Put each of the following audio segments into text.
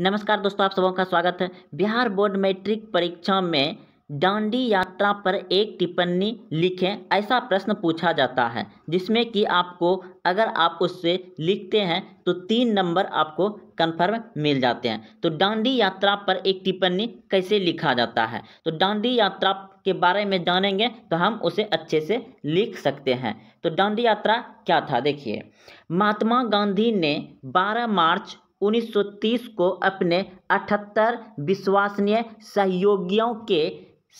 नमस्कार दोस्तों आप सबों का स्वागत है बिहार बोर्ड मैट्रिक परीक्षा में डांडी यात्रा पर एक टिप्पणी लिखें ऐसा प्रश्न पूछा जाता है जिसमें कि आपको अगर आप उससे लिखते हैं तो तीन नंबर आपको कन्फर्म मिल जाते हैं तो डांडी यात्रा पर एक टिप्पणी कैसे लिखा जाता है तो डांडी यात्रा के बारे में जानेंगे तो हम उसे अच्छे से लिख सकते हैं तो डांडी यात्रा क्या था देखिए महात्मा गांधी ने 12 मार्च 1930 को अपने 78 विश्वसनीय सहयोगियों के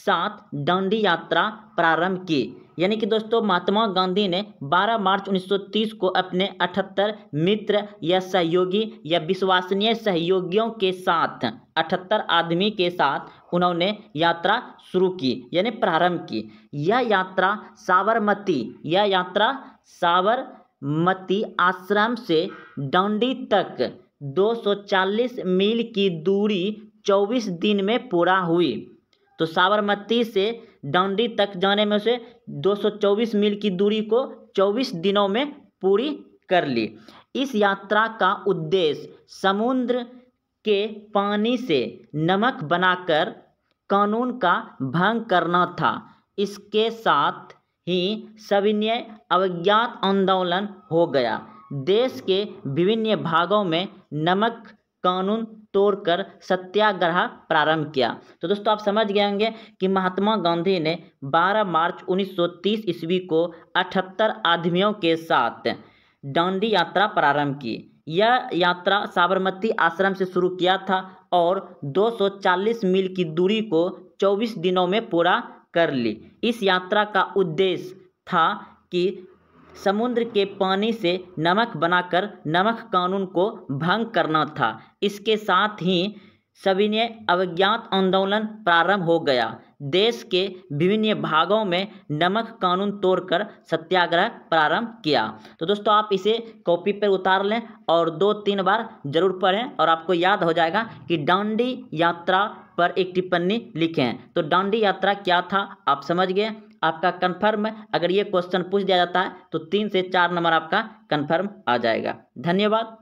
साथ दांडी यात्रा प्रारंभ की यानी कि दोस्तों महात्मा गांधी ने 12 मार्च 1930 को अपने 78 मित्र या सहयोगी या विश्वसनीय सहयोगियों के साथ 78 आदमी के साथ उन्होंने यात्रा शुरू की यानी प्रारंभ की यह यात्रा साबरमती यह यात्रा साबरमती आश्रम से डांडी तक दो सौ चालीस मील की दूरी चौबीस दिन में पूरा हुई तो साबरमती से डांडी तक जाने में उसे 224 मील की दूरी को 24 दिनों में पूरी कर ली इस यात्रा का उद्देश्य समुद्र के पानी से नमक बनाकर कानून का भंग करना था इसके साथ ही सविनय अवज्ञात आंदोलन हो गया देश के विभिन्न भागों में नमक कानून तोड़कर सत्याग्रह प्रारंभ किया तो दोस्तों आप समझ गए होंगे कि महात्मा गांधी ने 12 मार्च 1930 ईस्वी को 78 आदमियों के साथ डांडी यात्रा प्रारंभ की यह यात्रा साबरमती आश्रम से शुरू किया था और 240 मील की दूरी को 24 दिनों में पूरा कर ली इस यात्रा का उद्देश्य था कि समुद्र के पानी से नमक बनाकर नमक कानून को भंग करना था इसके साथ ही सविनय अवज्ञात आंदोलन प्रारंभ हो गया देश के विभिन्न भागों में नमक कानून तोड़कर सत्याग्रह प्रारंभ किया तो दोस्तों आप इसे कॉपी पर उतार लें और दो तीन बार जरूर पढ़ें और आपको याद हो जाएगा कि डांडी यात्रा पर एक टिप्पणी लिखें तो डांडी यात्रा क्या था आप समझ गए आपका कन्फर्म अगर ये क्वेश्चन पूछ दिया जाता है तो तीन से चार नंबर आपका कन्फर्म आ जाएगा धन्यवाद